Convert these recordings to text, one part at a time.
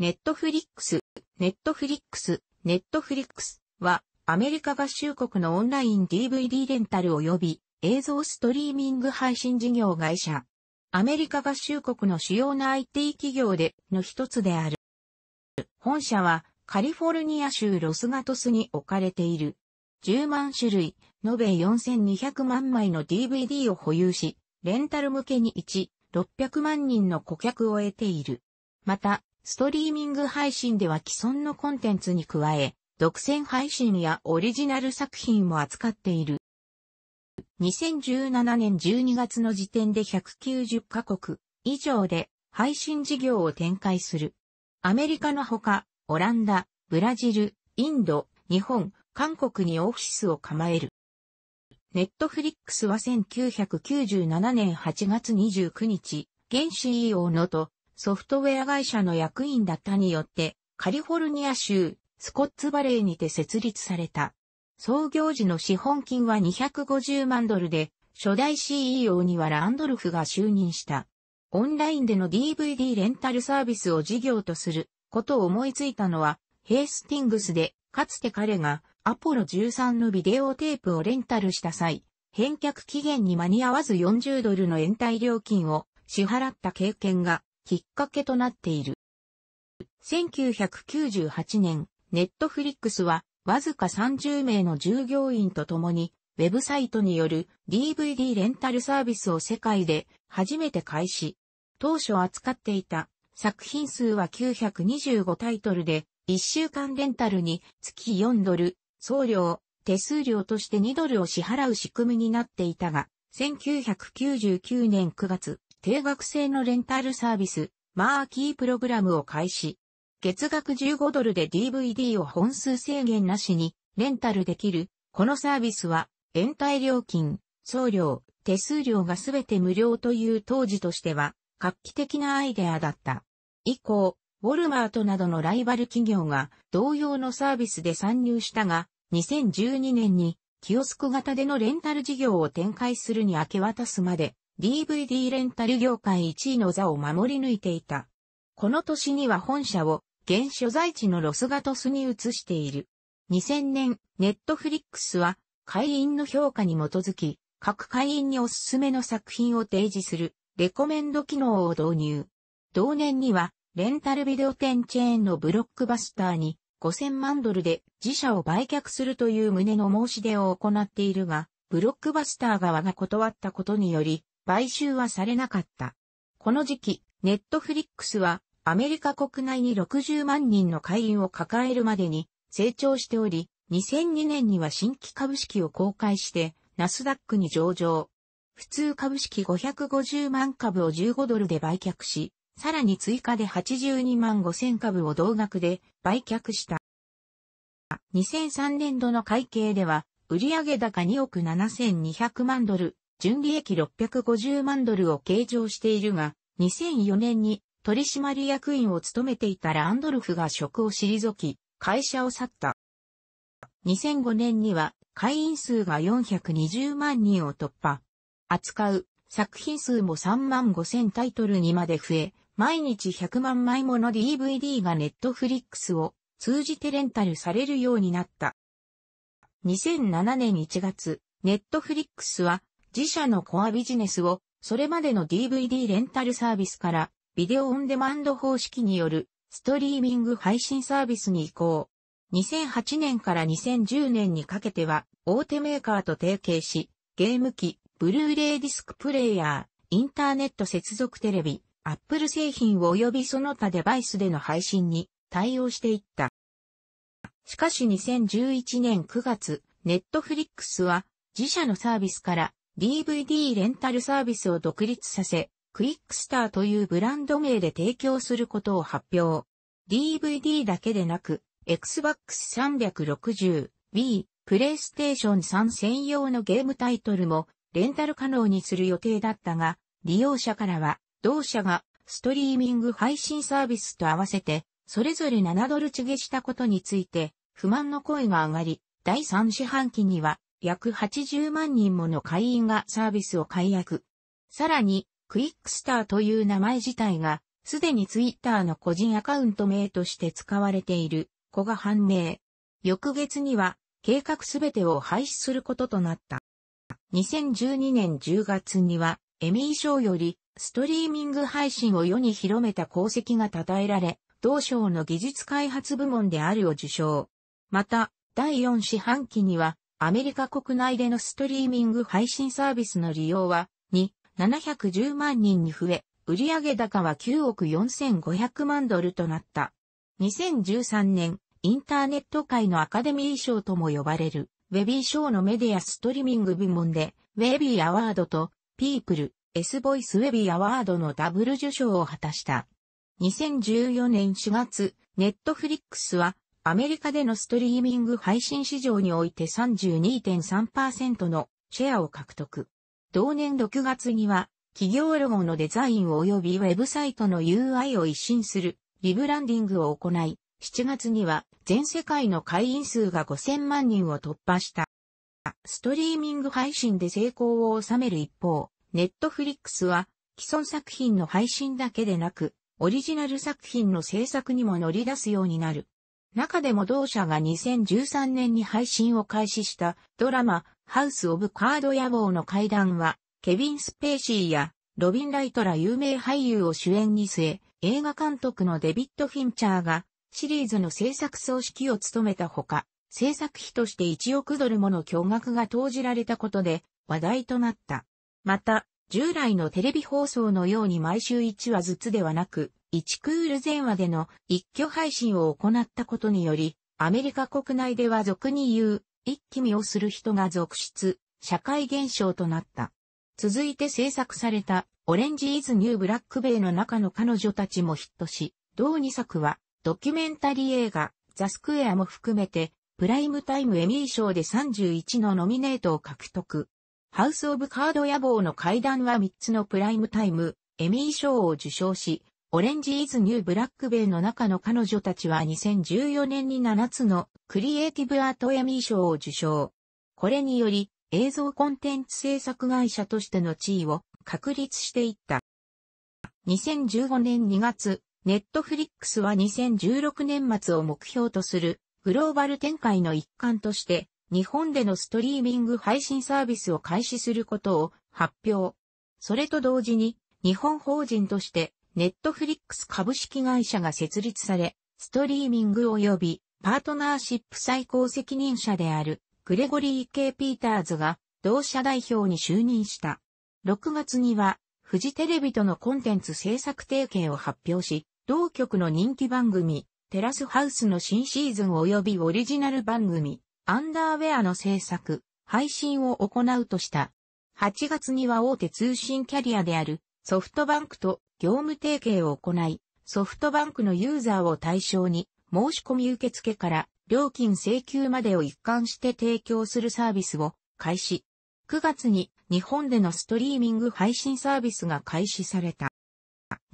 ネットフリックス、ネットフリックス、ネットフリックスは、アメリカ合衆国のオンライン DVD レンタル及び映像ストリーミング配信事業会社。アメリカ合衆国の主要な IT 企業での一つである。本社はカリフォルニア州ロスガトスに置かれている。10万種類、延べ4200万枚の DVD を保有し、レンタル向けに1、600万人の顧客を得ている。また、ストリーミング配信では既存のコンテンツに加え、独占配信やオリジナル作品も扱っている。2017年12月の時点で190カ国以上で配信事業を展開する。アメリカのほか、オランダ、ブラジル、インド、日本、韓国にオフィスを構える。ネットフリックスは1997年8月29日、現 CEO のとソフトウェア会社の役員だったによって、カリフォルニア州、スコッツバレーにて設立された。創業時の資本金は250万ドルで、初代 CEO にはランドルフが就任した。オンラインでの DVD レンタルサービスを事業とすることを思いついたのは、ヘイスティングスで、かつて彼がアポロ13のビデオテープをレンタルした際、返却期限に間に合わず40ドルの延滞料金を支払った経験がきっかけとなっている。1998年、ネットフリックスは、わずか30名の従業員と共に、ウェブサイトによる DVD レンタルサービスを世界で初めて開始。当初扱っていた作品数は925タイトルで、1週間レンタルに月4ドル、送料、手数料として2ドルを支払う仕組みになっていたが、1999年9月、定額制のレンタルサービス、マーキープログラムを開始。月額15ドルで DVD を本数制限なしにレンタルできる。このサービスは、延滞料金、送料、手数料がすべて無料という当時としては、画期的なアイデアだった。以降、ウォルマートなどのライバル企業が同様のサービスで参入したが、2012年にキオスク型でのレンタル事業を展開するに明け渡すまで、DVD レンタル業界1位の座を守り抜いていた。この年には本社を現所在地のロスガトスに移している。2000年、ネットフリックスは会員の評価に基づき、各会員におすすめの作品を提示するレコメンド機能を導入。同年には、レンタルビデオ店チェーンのブロックバスターに5000万ドルで自社を売却するという旨の申し出を行っているが、ブロックバスター側が断ったことにより、買収はされなかった。この時期、ネットフリックスはアメリカ国内に60万人の会員を抱えるまでに成長しており、2002年には新規株式を公開してナスダックに上場。普通株式550万株を15ドルで売却し、さらに追加で82万5000株を同額で売却した。2003年度の会計では、売上高2億7200万ドル、純利益650万ドルを計上しているが、2004年に取締役員を務めていたランドルフが職を退き、会社を去った。2005年には会員数が420万人を突破。扱う作品数も3万5000タイトルにまで増え、毎日100万枚もの DVD がネットフリックスを通じてレンタルされるようになった。2007年1月、ネットフリックスは自社のコアビジネスを、それまでの DVD レンタルサービスから、ビデオオンデマンド方式による、ストリーミング配信サービスに移行。2008年から2010年にかけては、大手メーカーと提携し、ゲーム機、ブルーレイディスクプレイヤー、インターネット接続テレビ、アップル製品及びその他デバイスでの配信に対応していった。しかし2011年9月、ネットフリックスは自社のサービスから DVD レンタルサービスを独立させ、クイックスターというブランド名で提供することを発表。DVD だけでなく、Xbox 360、Wii、PlayStation 3専用のゲームタイトルもレンタル可能にする予定だったが、利用者からは、同社がストリーミング配信サービスと合わせて、それぞれ7ドルチゲしたことについて、不満の声が上がり、第3四半期には約80万人もの会員がサービスを解約。さらに、クイックスターという名前自体が、すでにツイッターの個人アカウント名として使われている、子が判明。翌月には、計画すべてを廃止することとなった。2012年10月には、エミー賞より、ストリーミング配信を世に広めた功績が称えられ、同賞の技術開発部門であるを受賞。また、第4四半期には、アメリカ国内でのストリーミング配信サービスの利用は、2、710万人に増え、売上高は9億4500万ドルとなった。2013年、インターネット界のアカデミー賞とも呼ばれる、ウェビー賞のメディアストリーミング部門で、ウェビーアワードと、ピープル、S ボイスウェビーアワードのダブル受賞を果たした。2014年4月、ネットフリックスは、アメリカでのストリーミング配信市場において32.3%のシェアを獲得。同年6月には、企業ロゴのデザイン及びウェブサイトの UI を一新するリブランディングを行い、7月には全世界の会員数が5000万人を突破した。ストリーミング配信で成功を収める一方、ネットフリックスは既存作品の配信だけでなく、オリジナル作品の制作にも乗り出すようになる。中でも同社が2013年に配信を開始したドラマ、ハウス・オブ・カード・野望の階段は、ケビン・スペーシーやロビン・ライトら有名俳優を主演に据え、映画監督のデビッド・フィンチャーがシリーズの制作総指揮を務めたほか、制作費として1億ドルもの巨額が投じられたことで話題となった。また、従来のテレビ放送のように毎週1話ずつではなく、1クール前話での一挙配信を行ったことにより、アメリカ国内では俗に言う、一気見をする人が続出、社会現象となった。続いて制作された、オレンジイズニューブラックベイの中の彼女たちもヒットし、同2作は、ドキュメンタリー映画、ザ・スクエアも含めて、プライムタイムエミー賞で31のノミネートを獲得。ハウス・オブ・カード野望の階段は3つのプライムタイム、エミー賞を受賞し、オレンジイズニューブラックベイの中の彼女たちは2014年に7つのクリエイティブアートエミー賞を受賞。これにより映像コンテンツ制作会社としての地位を確立していった。2015年2月、ネットフリックスは2016年末を目標とするグローバル展開の一環として日本でのストリーミング配信サービスを開始することを発表。それと同時に日本法人としてネットフリックス株式会社が設立され、ストリーミング及びパートナーシップ最高責任者であるグレゴリー・ K・ ピーターズが同社代表に就任した。6月には、フジテレビとのコンテンツ制作提携を発表し、同局の人気番組、テラスハウスの新シーズン及びオリジナル番組、アンダーウェアの制作、配信を行うとした。8月には大手通信キャリアであるソフトバンクと業務提携を行い、ソフトバンクのユーザーを対象に、申し込み受付から料金請求までを一貫して提供するサービスを開始。9月に日本でのストリーミング配信サービスが開始された。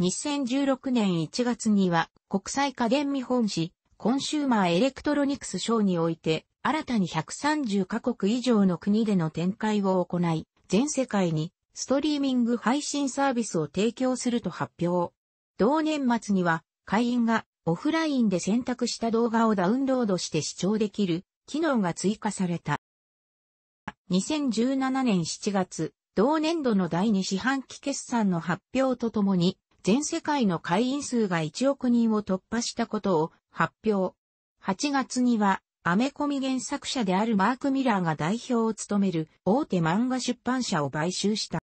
2016年1月には国際家電見本市コンシューマーエレクトロニクスショーにおいて新たに130カ国以上の国での展開を行い全世界にストリーミング配信サービスを提供すると発表。同年末には会員がオフラインで選択した動画をダウンロードして視聴できる機能が追加された。2017年7月、同年度の第2四半期決算の発表とともに、全世界の会員数が1億人を突破したことを発表。8月には、アメコミ原作者であるマーク・ミラーが代表を務める大手漫画出版社を買収した。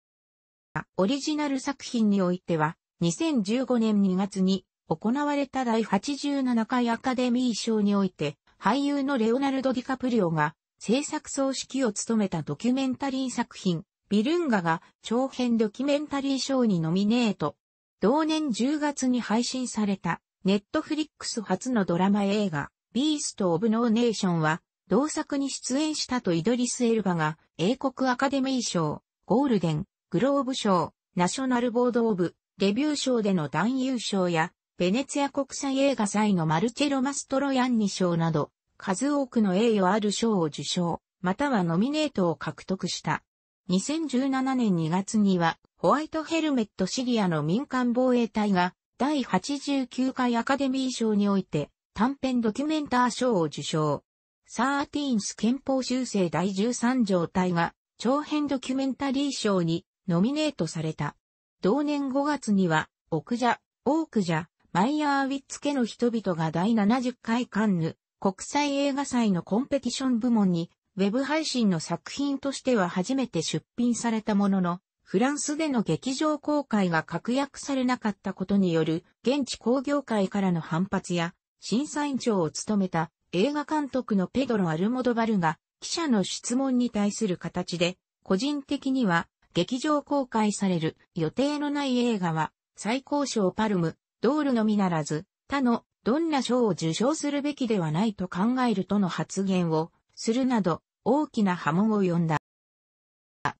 オリジナル作品においては、2015年2月に行われた第87回アカデミー賞において、俳優のレオナルド・ディカプリオが制作総指揮を務めたドキュメンタリー作品、ビルンガが長編ドキュメンタリー賞にノミネート。同年10月に配信された、ネットフリックス初のドラマ映画、ビースト・オブ・ノーネーションは、同作に出演したとイドリス・エルバが、英国アカデミー賞、ゴールデン、グローブ賞、ナショナルボードオブ、レビュー賞での男優賞や、ベネツィア国際映画祭のマルチェロ・マストロヤンニ賞など、数多くの栄誉ある賞を受賞、またはノミネートを獲得した。2017年2月には、ホワイトヘルメットシリアの民間防衛隊が、第89回アカデミー賞において、短編ドキュメンター賞を受賞。サーティーンス憲法修正第13条隊が、長編ドキュメンタリー賞にノミネートされた。同年5月には、オクジャ、オークジャ、マイヤーウィッツ家の人々が第70回カンヌ国際映画祭のコンペティション部門に、ウェブ配信の作品としては初めて出品されたものの、フランスでの劇場公開が確約されなかったことによる現地工業界からの反発や、審査委員長を務めた映画監督のペドロ・アルモドバルが記者の質問に対する形で、個人的には劇場公開される予定のない映画は、最高賞パルム、ドールのみならず、他のどんな賞を受賞するべきではないと考えるとの発言をするなど大きな波紋を呼んだ。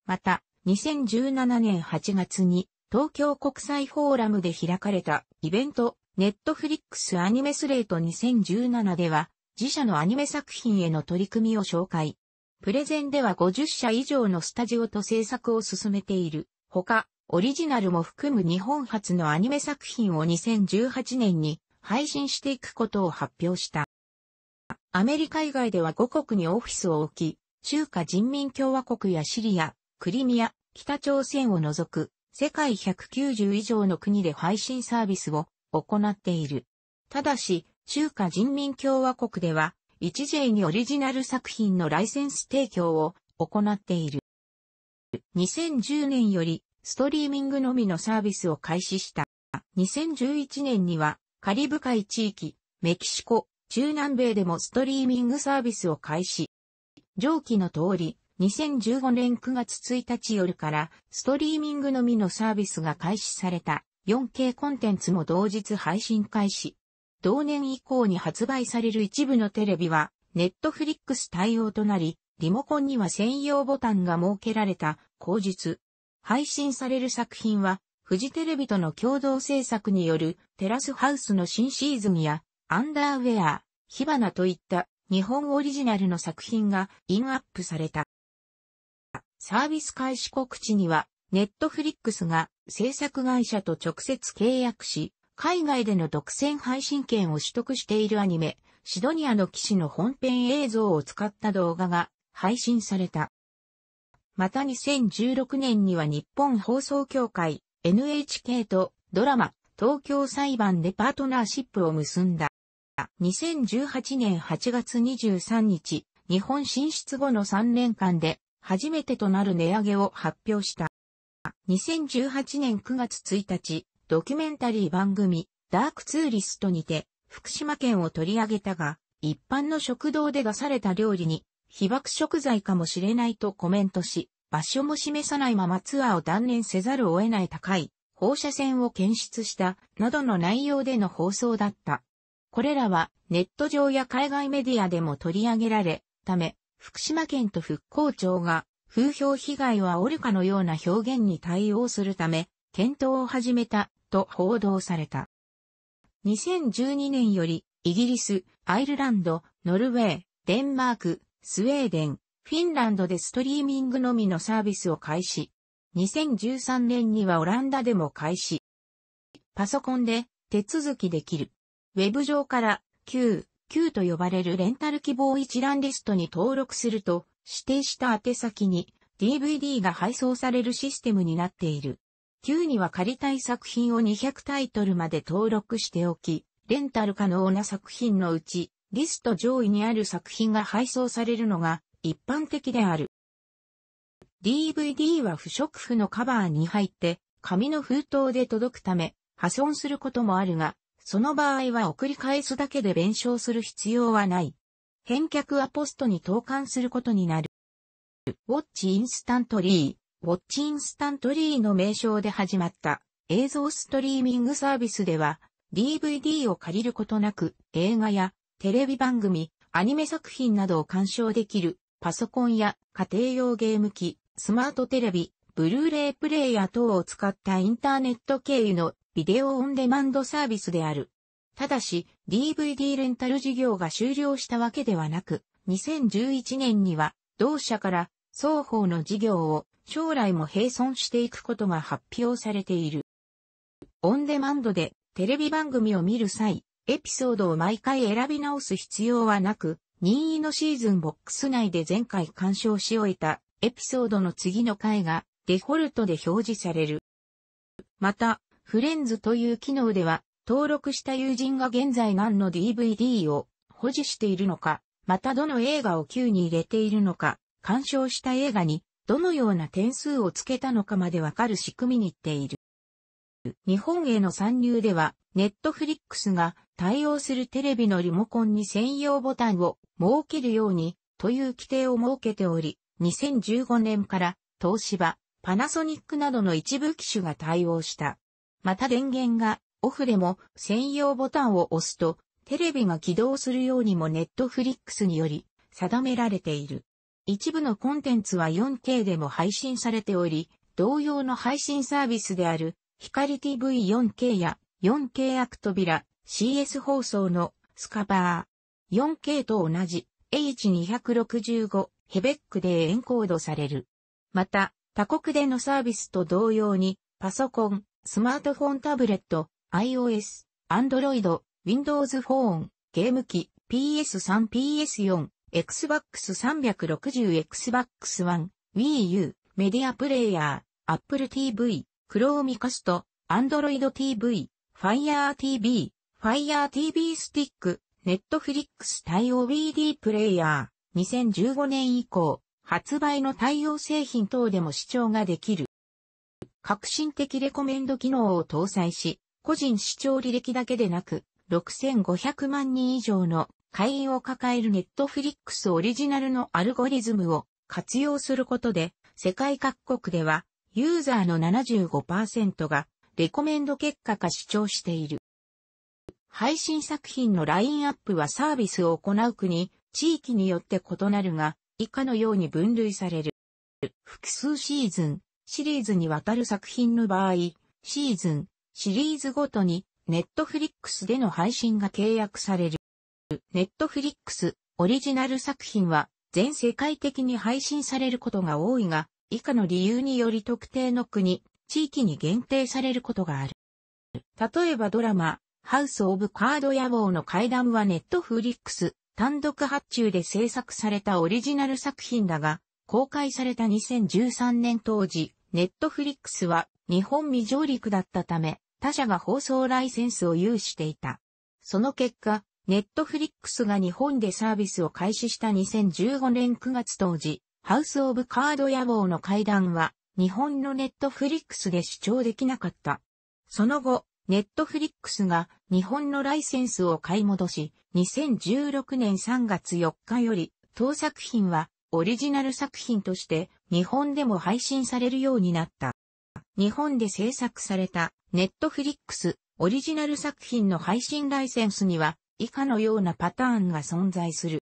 また、2017年8月に東京国際フォーラムで開かれたイベント、ネットフリックスアニメスレート2017では、自社のアニメ作品への取り組みを紹介。プレゼンでは50社以上のスタジオと制作を進めている。ほか、オリジナルも含む日本初のアニメ作品を2018年に配信していくことを発表した。アメリカ以外では5国にオフィスを置き、中華人民共和国やシリア、クリミア、北朝鮮を除く世界190以上の国で配信サービスを行っている。ただし、中華人民共和国では 1J にオリジナル作品のライセンス提供を行っている。2010年よりストリーミングのみのサービスを開始した。2011年にはカリブ海地域、メキシコ、中南米でもストリーミングサービスを開始。上記の通り、2015年9月1日夜からストリーミングのみのサービスが開始された 4K コンテンツも同日配信開始。同年以降に発売される一部のテレビは、ネットフリックス対応となり、リモコンには専用ボタンが設けられた、後日。配信される作品は、フジテレビとの共同制作による、テラスハウスの新シーズンや、アンダーウェア、火花といった日本オリジナルの作品がインアップされた。サービス開始告知には、ネットフリックスが制作会社と直接契約し、海外での独占配信権を取得しているアニメ、シドニアの騎士の本編映像を使った動画が配信された。また2016年には日本放送協会 NHK とドラマ東京裁判でパートナーシップを結んだ。2018年8月23日、日本進出後の3年間で初めてとなる値上げを発表した。2018年9月1日、ドキュメンタリー番組、ダークツーリストにて、福島県を取り上げたが、一般の食堂で出された料理に、被爆食材かもしれないとコメントし、場所も示さないままツアーを断念せざるを得ない高い放射線を検出したなどの内容での放送だった。これらはネット上や海外メディアでも取り上げられ、ため、福島県と復興庁が風評被害はおるかのような表現に対応するため、検討を始めたと報道された。2012年より、イギリス、アイルランド、ノルウェー、デンマーク、スウェーデン、フィンランドでストリーミングのみのサービスを開始。2013年にはオランダでも開始。パソコンで手続きできる。ウェブ上から Q、Q と呼ばれるレンタル希望一覧リストに登録すると指定した宛先に DVD が配送されるシステムになっている。Q には借りたい作品を200タイトルまで登録しておき、レンタル可能な作品のうち、リスト上位にある作品が配送されるのが一般的である。DVD は不織布のカバーに入って紙の封筒で届くため破損することもあるが、その場合は送り返すだけで弁償する必要はない。返却はポストに投函することになる。ウォッチインスタントリー。ウォッチインスタントリーの名称で始まった映像ストリーミングサービスでは DVD を借りることなく映画やテレビ番組、アニメ作品などを鑑賞できるパソコンや家庭用ゲーム機、スマートテレビ、ブルーレイプレイヤー等を使ったインターネット経由のビデオオンデマンドサービスである。ただし DVD レンタル事業が終了したわけではなく、2011年には同社から双方の事業を将来も並存していくことが発表されている。オンデマンドでテレビ番組を見る際、エピソードを毎回選び直す必要はなく、任意のシーズンボックス内で前回鑑賞し終えたエピソードの次の回がデフォルトで表示される。また、フレンズという機能では、登録した友人が現在何の DVD を保持しているのか、またどの映画を Q に入れているのか、鑑賞した映画にどのような点数をつけたのかまでわかる仕組みにっている。日本への参入では、ネットフリックスが対応するテレビのリモコンに専用ボタンを設けるようにという規定を設けており、2015年から東芝、パナソニックなどの一部機種が対応した。また電源がオフでも専用ボタンを押すとテレビが起動するようにもネットフリックスにより定められている。一部のコンテンツは 4K でも配信されており、同様の配信サービスである、光 TV4K や 4K アクトビラ、CS 放送のスカバー。4K と同じ H265 ヘベックでエンコードされる。また、他国でのサービスと同様に、パソコン、スマートフォンタブレット、iOS、Android、Windows Phone、ゲーム機、PS3、PS4、Xbox 360 Xbox One、Wii U、メディアプレイヤー、Apple TV、Chromecast、Android TV、Fire TV、Fire TV スティック、Netflix 対応 WD プレイヤー、2015年以降、発売の対応製品等でも視聴ができる。革新的レコメンド機能を搭載し、個人視聴履歴だけでなく、6500万人以上の会員を抱えるネットフリックスオリジナルのアルゴリズムを活用することで、世界各国では、ユーザーの75%が、レコメンド結果か主張している。配信作品のラインアップはサービスを行う国、地域によって異なるが、以下のように分類される。複数シーズン、シリーズにわたる作品の場合、シーズン、シリーズごとに、ネットフリックスでの配信が契約される。ネットフリックスオリジナル作品は全世界的に配信されることが多いが、以下の理由により特定の国、地域に限定されることがある。例えばドラマ、ハウス・オブ・カード・野望の階段はネットフリックス単独発注で制作されたオリジナル作品だが、公開された2013年当時、ネットフリックスは日本未上陸だったため、他社が放送ライセンスを有していた。その結果、ネットフリックスが日本でサービスを開始した2015年9月当時、ハウス・オブ・カード野望の会談は、日本のネットフリックスで主張できなかった。その後、ネットフリックスが日本のライセンスを買い戻し、2016年3月4日より、当作品はオリジナル作品として日本でも配信されるようになった。日本で制作されたネットフリックスオリジナル作品の配信ライセンスには以下のようなパターンが存在する。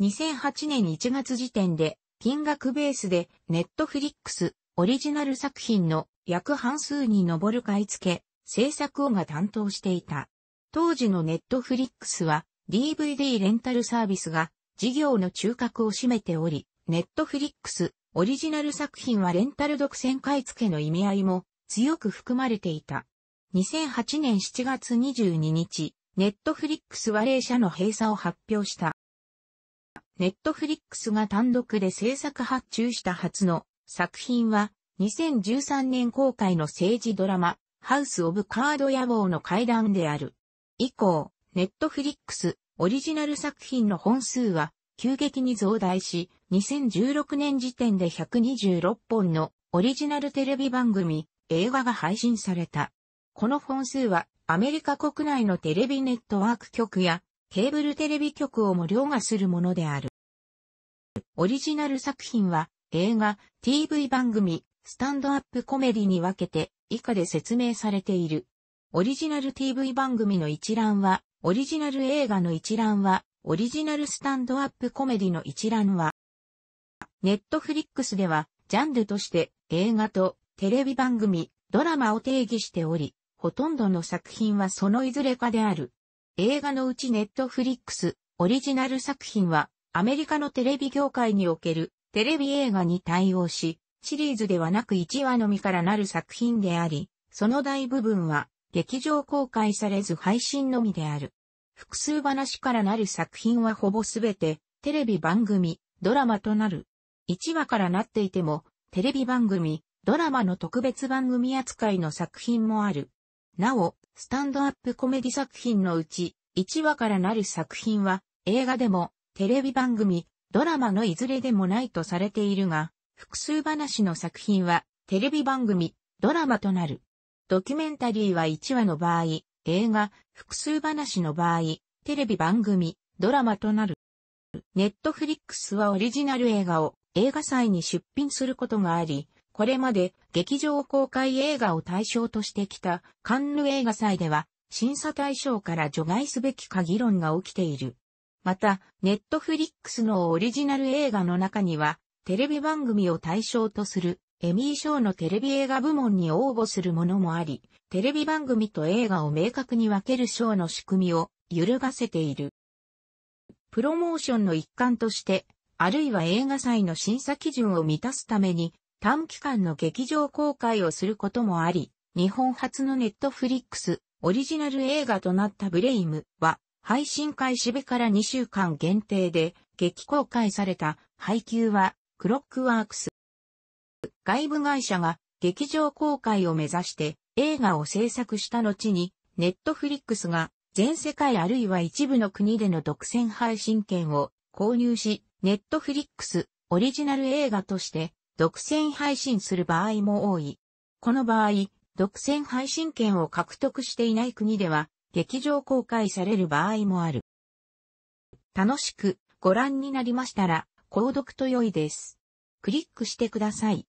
2008年1月時点で、金額ベースで、ネットフリックス、オリジナル作品の約半数に上る買い付け、制作をが担当していた。当時のネットフリックスは、DVD レンタルサービスが、事業の中核を占めており、ネットフリックス、オリジナル作品はレンタル独占買い付けの意味合いも強く含まれていた。2008年7月22日、ネットフリックスは0社の閉鎖を発表した。ネットフリックスが単独で制作発注した初の作品は2013年公開の政治ドラマハウス・オブ・カード野望の階段である。以降、ネットフリックスオリジナル作品の本数は急激に増大し、2016年時点で126本のオリジナルテレビ番組、映画が配信された。この本数はアメリカ国内のテレビネットワーク局やケーブルテレビ局をも凌駕するものである。オリジナル作品は映画、TV 番組、スタンドアップコメディに分けて以下で説明されている。オリジナル TV 番組の一覧は、オリジナル映画の一覧は、オリジナルスタンドアップコメディの一覧は、ネットフリックスでは、ジャンルとして映画とテレビ番組、ドラマを定義しており、ほとんどの作品はそのいずれかである。映画のうちネットフリックス、オリジナル作品は、アメリカのテレビ業界におけるテレビ映画に対応し、シリーズではなく1話のみからなる作品であり、その大部分は劇場公開されず配信のみである。複数話からなる作品はほぼすべてテレビ番組、ドラマとなる。1話からなっていても、テレビ番組、ドラマの特別番組扱いの作品もある。なお、スタンドアップコメディ作品のうち、1話からなる作品は、映画でも、テレビ番組、ドラマのいずれでもないとされているが、複数話の作品は、テレビ番組、ドラマとなる。ドキュメンタリーは1話の場合、映画、複数話の場合、テレビ番組、ドラマとなる。ネットフリックスはオリジナル映画を映画祭に出品することがあり、これまで劇場公開映画を対象としてきたカンヌ映画祭では審査対象から除外すべきか議論が起きている。また、ネットフリックスのオリジナル映画の中には、テレビ番組を対象とするエミー賞のテレビ映画部門に応募するものもあり、テレビ番組と映画を明確に分ける賞の仕組みを揺るがせている。プロモーションの一環として、あるいは映画祭の審査基準を満たすために、短期間の劇場公開をすることもあり、日本初のネットフリックスオリジナル映画となったブレイムは、配信開始日から2週間限定で、劇公開された配給は、クロックワークス。外部会社が劇場公開を目指して映画を制作した後に、ネットフリックスが全世界あるいは一部の国での独占配信権を購入し、ネットフリックスオリジナル映画として独占配信する場合も多い。この場合、独占配信権を獲得していない国では、劇場公開される場合もある。楽しくご覧になりましたら、購読と良いです。クリックしてください。